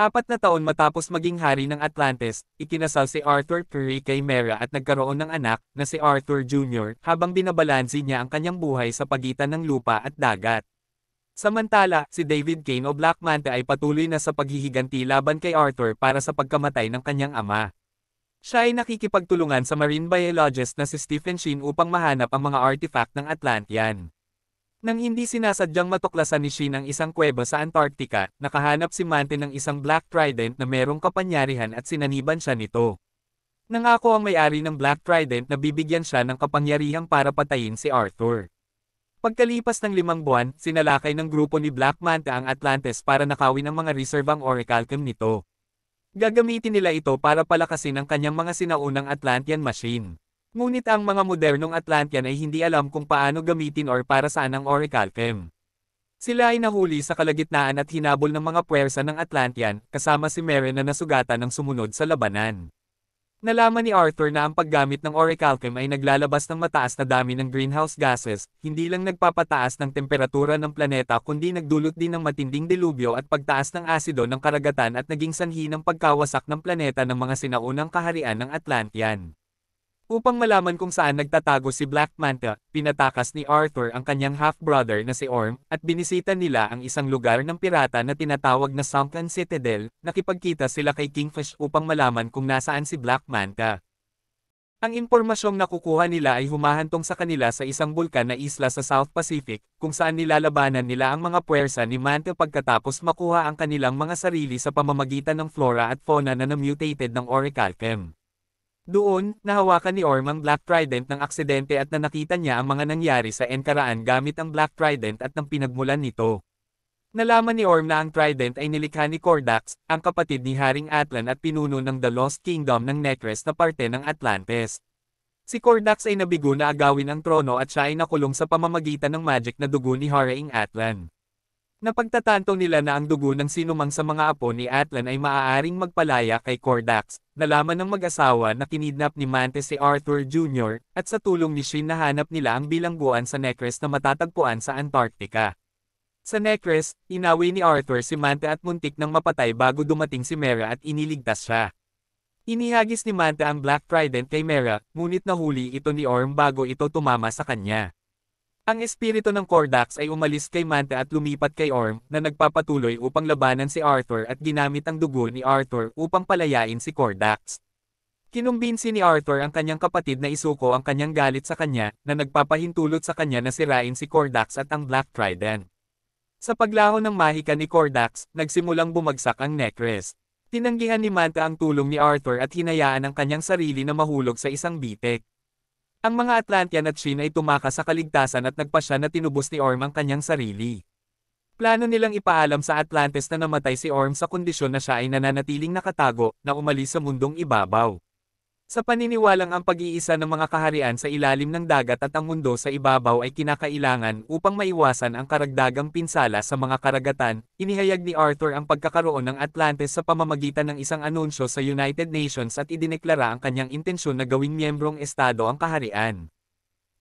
Apat na taon matapos maging hari ng Atlantis, ikinasal si Arthur Curry kay Mera at nagkaroon ng anak na si Arthur Jr. habang binabalansi niya ang kanyang buhay sa pagitan ng lupa at dagat. Samantala, si David Kane o Black Manta ay patuloy na sa paghihiganti laban kay Arthur para sa pagkamatay ng kanyang ama. Siya ay nakikipagtulungan sa marine biologist na si Stephen Sheen upang mahanap ang mga artifact ng Atlantean. Nang hindi sinasadyang matuklasan ni Shin ang isang kuweba sa Antarctica, nakahanap si Mante ng isang Black Trident na merong kapangyarihan at sinaniban siya nito. Nangako ang may-ari ng Black Trident na bibigyan siya ng kapangyarihang para patayin si Arthur. Pagkalipas ng limang buwan, sinalakay ng grupo ni Black Manta ang Atlantis para nakawin ang mga reservang orichalcum nito. Gagamitin nila ito para palakasin ang kanyang mga sinaunang Atlantean machine. Ngunit ang mga modernong Atlantean ay hindi alam kung paano gamitin or para saan ang Orichalcum. Sila ay nahuli sa kalagitnaan at hinabol ng mga puwersa ng Atlantean, kasama si Meren na nasugatan ng sumunod sa labanan. Nalaman ni Arthur na ang paggamit ng orichalcum ay naglalabas ng mataas na dami ng greenhouse gases, hindi lang nagpapataas ng temperatura ng planeta kundi nagdulot din ng matinding dilubyo at pagtaas ng asido ng karagatan at naging sanhi ng pagkawasak ng planeta ng mga sinaunang kaharian ng Atlantean. Upang malaman kung saan nagtatago si Black Manta, pinatakas ni Arthur ang kanyang half-brother na si Orm, at binisita nila ang isang lugar ng pirata na tinatawag na Sunken Citadel, nakipagkita sila kay Kingfish upang malaman kung nasaan si Black Manta. Ang impormasyong nakukuha nila ay humahantong sa kanila sa isang bulkan na isla sa South Pacific, kung saan nilalabanan nila ang mga puwersa ni Manta pagkatapos makuha ang kanilang mga sarili sa pamamagitan ng flora at fauna na namutated ng Orichalcum. Doon, nahawakan ni Orm ang Black Trident ng aksidente at nanakita niya ang mga nangyari sa Enkaraan gamit ang Black Trident at ng pinagmulan nito. Nalaman ni Orm na ang Trident ay nilikha ni Cordax, ang kapatid ni Haring Atlan at pinuno ng The Lost Kingdom ng Necres na parte ng Atlantes. Si Cordax ay nabigo na agawin ang trono at siya ay nakulong sa pamamagitan ng magic na dugo ni Haring Atlan. Napagtatanto nila na ang dugo ng sinumang sa mga apo ni Atlan ay maaaring magpalaya kay Cordax, nalaman ng mag-asawa na kinidnap ni Mante si Arthur Jr., at sa tulong ni Shin nahanap nila ang bilangguan sa Necres na matatagpuan sa Antarctica. Sa Necres, inawi ni Arthur si Mante at muntik ng mapatay bago dumating si Mera at iniligtas siya. Inihagis ni Mante ang Black Trident kay Mera, ngunit nahuli ito ni Orm bago ito tumama sa kanya. Ang espiritu ng Cordax ay umalis kay Manta at lumipat kay Orm, na nagpapatuloy upang labanan si Arthur at ginamit ang dugo ni Arthur upang palayain si Cordax. Kinumbinsi ni Arthur ang kanyang kapatid na isuko ang kanyang galit sa kanya, na nagpapahintulot sa kanya na sirain si Cordax at ang Black Trident. Sa paglaho ng mahika ni Cordax, nagsimulang bumagsak ang necklace. Tinanggihan ni Manta ang tulong ni Arthur at hinayaan ang kanyang sarili na mahulog sa isang bitik. Ang mga Atlantean at Shin ay tumakas sa kaligtasan at nagpasya na tinubos ni Orm ang kanyang sarili. Plano nilang ipaalam sa Atlantis na namatay si Orm sa kondisyon na siya ay nananatiling nakatago, na umalis sa mundong ibabaw. Sa paniniwalang ang pag-iisa ng mga kaharian sa ilalim ng dagat at ang mundo sa ibabaw ay kinakailangan upang maiwasan ang karagdagang pinsala sa mga karagatan, inihayag ni Arthur ang pagkakaroon ng Atlantis sa pamamagitan ng isang anunsyo sa United Nations at idineklara ang kanyang intensyon na gawing miyembrong estado ang kaharian.